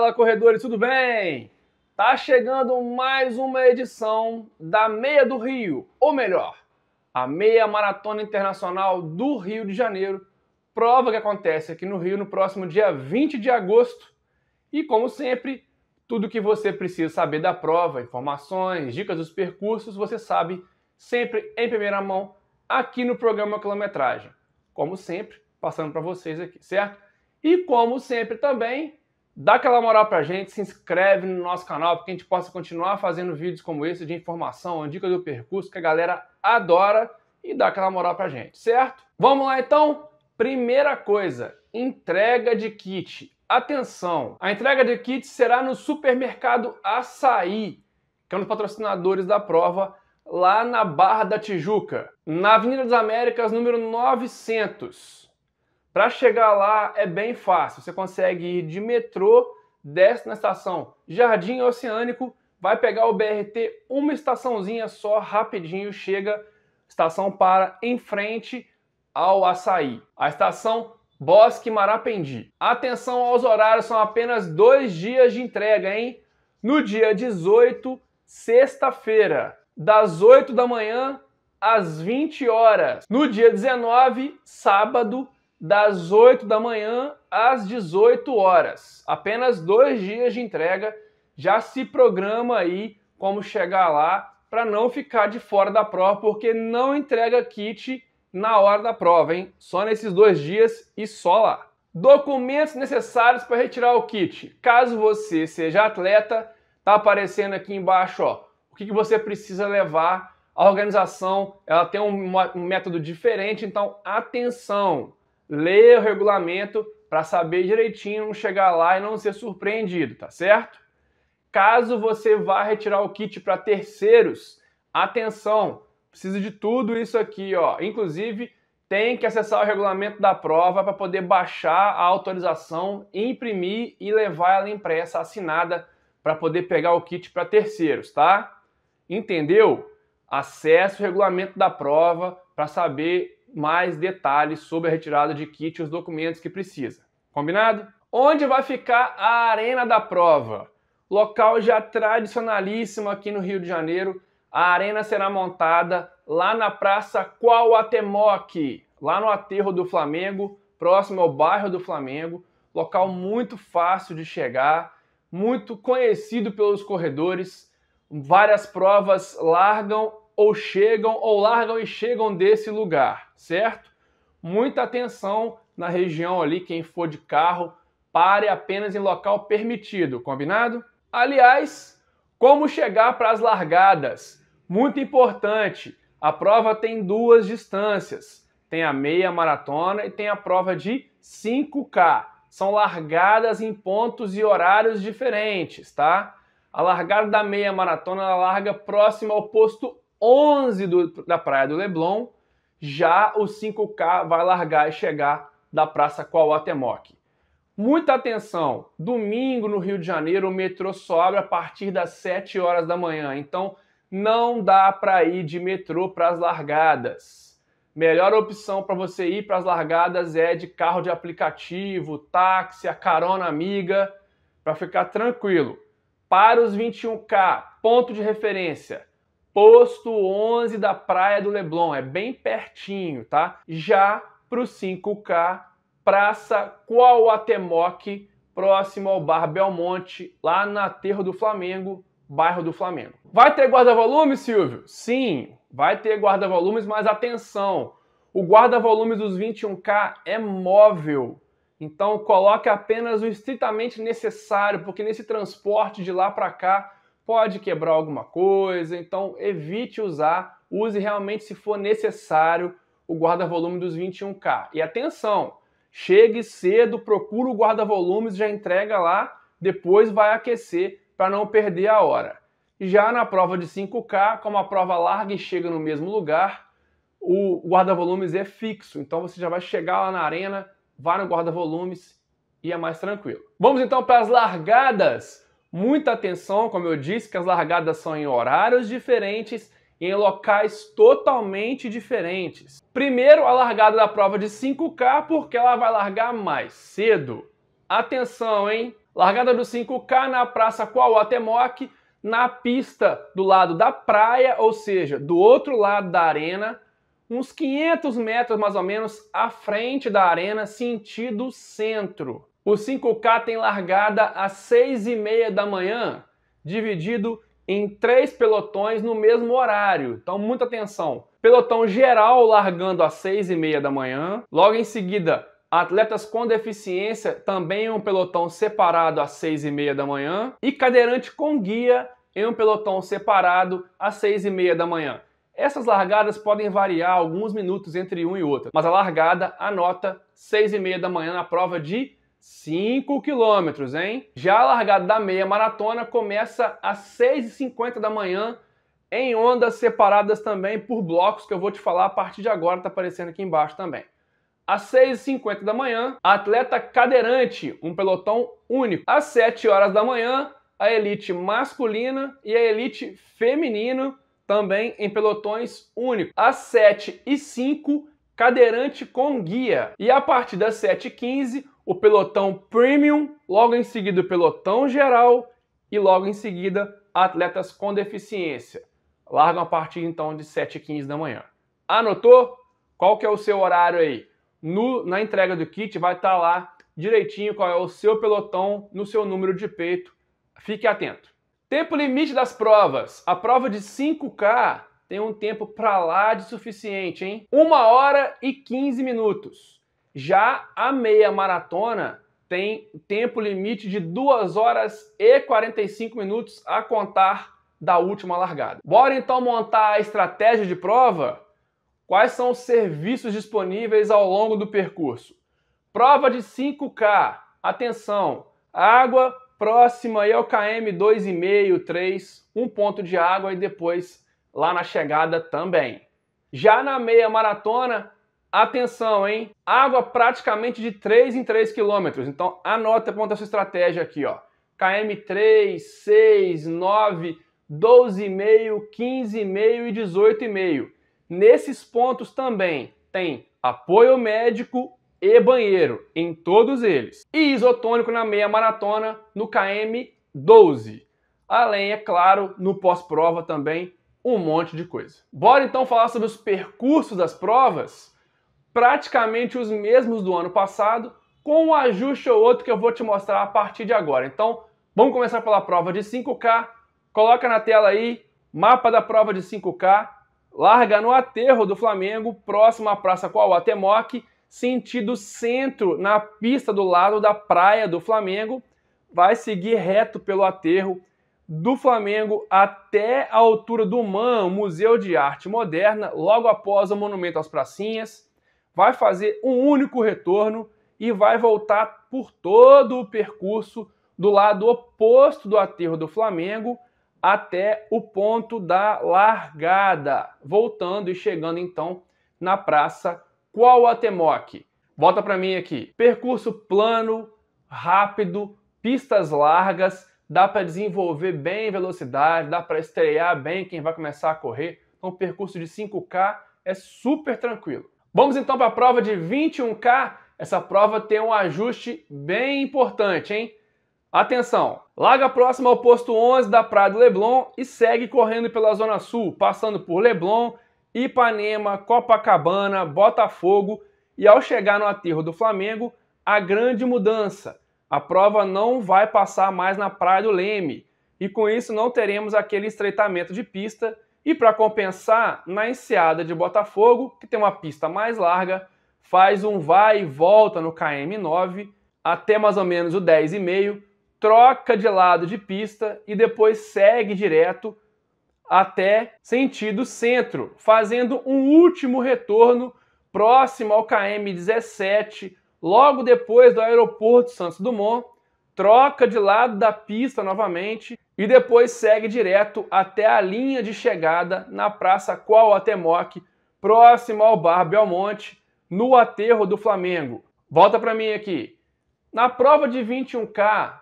Fala, corredores, tudo bem? Tá chegando mais uma edição da Meia do Rio, ou melhor, a Meia Maratona Internacional do Rio de Janeiro, prova que acontece aqui no Rio no próximo dia 20 de agosto. E como sempre, tudo que você precisa saber da prova, informações, dicas dos percursos, você sabe sempre em primeira mão aqui no programa Quilometragem. Como sempre, passando para vocês aqui, certo? E como sempre também, Dá aquela moral pra gente, se inscreve no nosso canal para que a gente possa continuar fazendo vídeos como esse de informação, dica do percurso que a galera adora e dá aquela moral pra gente, certo? Vamos lá então? Primeira coisa, entrega de kit. Atenção, a entrega de kit será no supermercado Açaí, que é um dos patrocinadores da prova, lá na Barra da Tijuca, na Avenida das Américas, número 900. Para chegar lá é bem fácil. Você consegue ir de metrô, desce na estação Jardim Oceânico, vai pegar o BRT, uma estaçãozinha só, rapidinho, chega, estação para em frente ao açaí. A estação Bosque Marapendi. Atenção aos horários, são apenas dois dias de entrega, hein? No dia 18, sexta-feira, das 8 da manhã às 20 horas. No dia 19, sábado, das 8 da manhã às 18 horas. Apenas dois dias de entrega. Já se programa aí como chegar lá para não ficar de fora da prova, porque não entrega kit na hora da prova, hein? Só nesses dois dias e só lá. Documentos necessários para retirar o kit. Caso você seja atleta, tá aparecendo aqui embaixo, ó. O que, que você precisa levar? A organização, ela tem um método diferente, então atenção leia o regulamento para saber direitinho, não chegar lá e não ser surpreendido, tá certo? Caso você vá retirar o kit para terceiros, atenção, precisa de tudo isso aqui, ó. Inclusive, tem que acessar o regulamento da prova para poder baixar a autorização, imprimir e levar ela impressa, assinada, para poder pegar o kit para terceiros, tá? Entendeu? Acesse o regulamento da prova para saber mais detalhes sobre a retirada de kit e os documentos que precisa. Combinado? Onde vai ficar a arena da prova? Local já tradicionalíssimo aqui no Rio de Janeiro. A arena será montada lá na Praça Quauatemoc, lá no aterro do Flamengo, próximo ao bairro do Flamengo. Local muito fácil de chegar, muito conhecido pelos corredores. Várias provas largam ou chegam ou largam e chegam desse lugar, certo? Muita atenção na região ali, quem for de carro, pare apenas em local permitido, combinado? Aliás, como chegar para as largadas? Muito importante. A prova tem duas distâncias. Tem a meia maratona e tem a prova de 5K. São largadas em pontos e horários diferentes, tá? A largada da meia maratona ela larga próxima ao posto 11 do, da Praia do Leblon, já o 5K vai largar e chegar da Praça Coatemoc. Muita atenção, domingo no Rio de Janeiro o metrô só abre a partir das 7 horas da manhã, então não dá para ir de metrô para as largadas. Melhor opção para você ir para as largadas é de carro de aplicativo, táxi, a carona amiga, para ficar tranquilo. Para os 21K, ponto de referência, Posto 11 da Praia do Leblon, é bem pertinho, tá? Já para o 5K, Praça Quauatemoc, próximo ao Bar Belmonte, lá na Terra do Flamengo, bairro do Flamengo. Vai ter guarda-volumes, Silvio? Sim, vai ter guarda-volumes, mas atenção, o guarda-volumes dos 21K é móvel. Então coloque apenas o estritamente necessário, porque nesse transporte de lá para cá pode quebrar alguma coisa, então evite usar, use realmente se for necessário o guarda-volume dos 21K. E atenção, chegue cedo, procura o guarda-volumes, já entrega lá, depois vai aquecer para não perder a hora. Já na prova de 5K, como a prova larga e chega no mesmo lugar, o guarda-volumes é fixo, então você já vai chegar lá na arena, vai no guarda-volumes e é mais tranquilo. Vamos então para as largadas. Muita atenção, como eu disse, que as largadas são em horários diferentes e em locais totalmente diferentes. Primeiro, a largada da prova de 5K, porque ela vai largar mais cedo. Atenção, hein? Largada do 5K na Praça Quauatemoc, na pista do lado da praia, ou seja, do outro lado da arena, uns 500 metros mais ou menos à frente da arena, sentido centro. O 5K tem largada às 6 e meia da manhã, dividido em três pelotões no mesmo horário. Então, muita atenção. Pelotão geral largando às 6 e meia da manhã. Logo em seguida, atletas com deficiência, também um pelotão separado às 6 e meia da manhã. E cadeirante com guia em um pelotão separado às 6 e meia da manhã. Essas largadas podem variar alguns minutos entre um e outro, mas a largada anota 6 e meia da manhã na prova de 5 quilômetros, hein? Já a largada da meia maratona começa às 6h50 da manhã, em ondas separadas também por blocos que eu vou te falar a partir de agora, tá aparecendo aqui embaixo também. Às 6h50 da manhã, atleta cadeirante, um pelotão único. Às 7 horas da manhã, a elite masculina e a elite feminina, também em pelotões únicos. Às 7 e 5 cadeirante com guia. E a partir das 7h15, o pelotão premium, logo em seguida o pelotão geral e logo em seguida atletas com deficiência. Largam a partir então de 7h15 da manhã. Anotou? Qual que é o seu horário aí? No, na entrega do kit vai estar tá lá direitinho qual é o seu pelotão no seu número de peito. Fique atento. Tempo limite das provas. A prova de 5K tem um tempo para lá de suficiente, hein? 1 hora e 15 minutos. Já a meia maratona tem tempo limite de 2 horas e 45 minutos a contar da última largada. Bora então montar a estratégia de prova? Quais são os serviços disponíveis ao longo do percurso? Prova de 5K. Atenção, água próxima aí ao KM 2,5, 3, um ponto de água e depois lá na chegada também. Já na meia maratona, Atenção, hein? Água praticamente de 3 em 3 quilômetros. Então anota ponta a sua estratégia aqui, ó. KM 3, 6, 9, 12,5, 15,5 e 18,5. Nesses pontos também tem apoio médico e banheiro em todos eles. E isotônico na meia maratona no KM 12. Além, é claro, no pós-prova também um monte de coisa. Bora então falar sobre os percursos das provas? praticamente os mesmos do ano passado, com um ajuste ou outro que eu vou te mostrar a partir de agora. Então, vamos começar pela prova de 5K. Coloca na tela aí, mapa da prova de 5K. Larga no aterro do Flamengo, próximo à Praça Quauatemoc, sentido centro, na pista do lado da praia do Flamengo. Vai seguir reto pelo aterro do Flamengo até a altura do MAN, Museu de Arte Moderna, logo após o Monumento às Pracinhas vai fazer um único retorno e vai voltar por todo o percurso do lado oposto do aterro do Flamengo até o ponto da largada, voltando e chegando então na praça Quauatemoc. Volta para mim aqui. Percurso plano, rápido, pistas largas, dá para desenvolver bem velocidade, dá para estrear bem quem vai começar a correr. Então, percurso de 5K é super tranquilo. Vamos então para a prova de 21K. Essa prova tem um ajuste bem importante, hein? Atenção! Larga próximo ao posto 11 da Praia do Leblon e segue correndo pela Zona Sul, passando por Leblon, Ipanema, Copacabana, Botafogo e ao chegar no aterro do Flamengo, a grande mudança. A prova não vai passar mais na Praia do Leme e com isso não teremos aquele estreitamento de pista e para compensar, na enseada de Botafogo, que tem uma pista mais larga, faz um vai e volta no KM9 até mais ou menos o 10,5, troca de lado de pista e depois segue direto até sentido centro, fazendo um último retorno próximo ao KM17, logo depois do aeroporto Santos Dumont, troca de lado da pista novamente e depois segue direto até a linha de chegada na Praça Quauatemoc, próximo ao Bar Belmonte, no aterro do Flamengo. Volta para mim aqui. Na prova de 21K,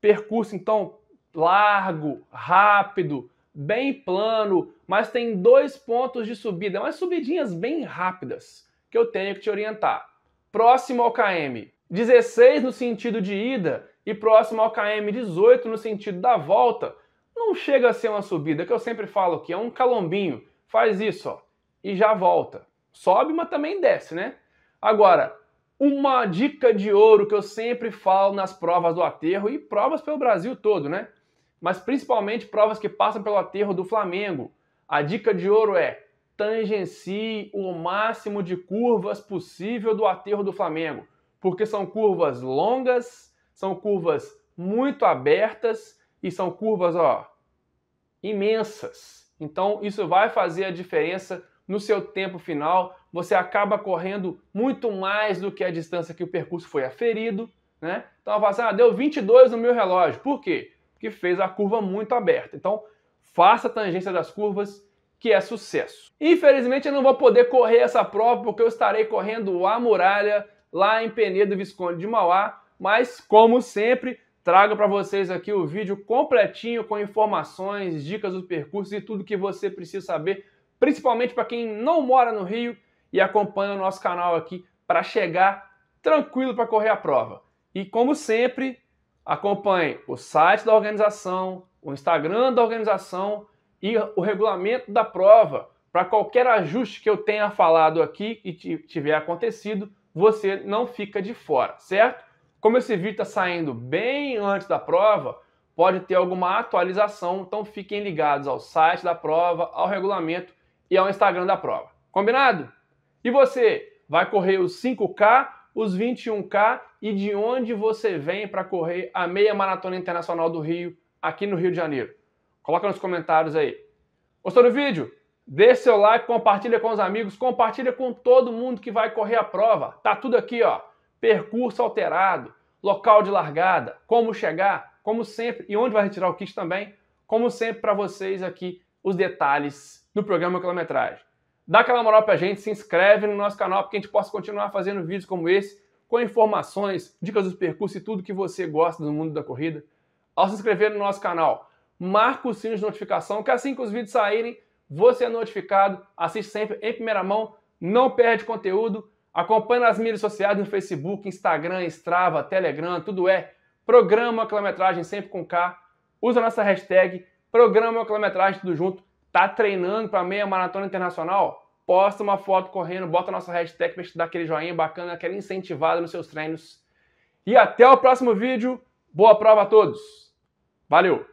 percurso então largo, rápido, bem plano, mas tem dois pontos de subida, mas subidinhas bem rápidas que eu tenho que te orientar. Próximo ao KM, 16 no sentido de ida e próximo ao KM 18 no sentido da volta, não chega a ser uma subida, que eu sempre falo que é um calombinho. Faz isso, ó, e já volta. Sobe, mas também desce, né? Agora, uma dica de ouro que eu sempre falo nas provas do aterro e provas pelo Brasil todo, né? Mas principalmente provas que passam pelo aterro do Flamengo. A dica de ouro é tangencie o máximo de curvas possível do aterro do Flamengo, porque são curvas longas, são curvas muito abertas e são curvas ó, imensas. Então, isso vai fazer a diferença no seu tempo final. Você acaba correndo muito mais do que a distância que o percurso foi aferido. Né? Então, ela fala assim, ah, deu 22 no meu relógio. Por quê? Porque fez a curva muito aberta. Então, faça a tangência das curvas, que é sucesso. Infelizmente, eu não vou poder correr essa prova, porque eu estarei correndo a muralha lá em Penedo, Visconde de Mauá, mas como sempre, trago para vocês aqui o vídeo completinho com informações, dicas dos percursos e tudo que você precisa saber, principalmente para quem não mora no Rio e acompanha o nosso canal aqui para chegar tranquilo para correr a prova. E como sempre, acompanhe o site da organização, o Instagram da organização e o regulamento da prova. Para qualquer ajuste que eu tenha falado aqui e tiver acontecido, você não fica de fora, certo? Como esse vídeo está saindo bem antes da prova, pode ter alguma atualização, então fiquem ligados ao site da prova, ao regulamento e ao Instagram da prova. Combinado? E você vai correr os 5K, os 21K e de onde você vem para correr a meia maratona internacional do Rio, aqui no Rio de Janeiro? Coloca nos comentários aí. Gostou do vídeo? Deixe seu like, compartilha com os amigos, compartilha com todo mundo que vai correr a prova. Tá tudo aqui, ó percurso alterado, local de largada, como chegar, como sempre, e onde vai retirar o kit também, como sempre para vocês aqui os detalhes no programa Quilometragem. Dá aquela moral para a gente, se inscreve no nosso canal para que a gente possa continuar fazendo vídeos como esse, com informações, dicas dos percursos e tudo que você gosta do mundo da corrida. Ao se inscrever no nosso canal, marca o sino de notificação, que assim que os vídeos saírem, você é notificado, assiste sempre em primeira mão, não perde conteúdo. Acompanhe nas mídias sociais, no Facebook, Instagram, Strava, Telegram, tudo é Programa Quilometragem sempre com K. Usa a nossa hashtag Programa Quilometragem tudo junto. Tá treinando para meia maratona internacional? Posta uma foto correndo, bota a nossa hashtag para te dar aquele joinha bacana, aquela incentivada nos seus treinos. E até o próximo vídeo. Boa prova a todos. Valeu!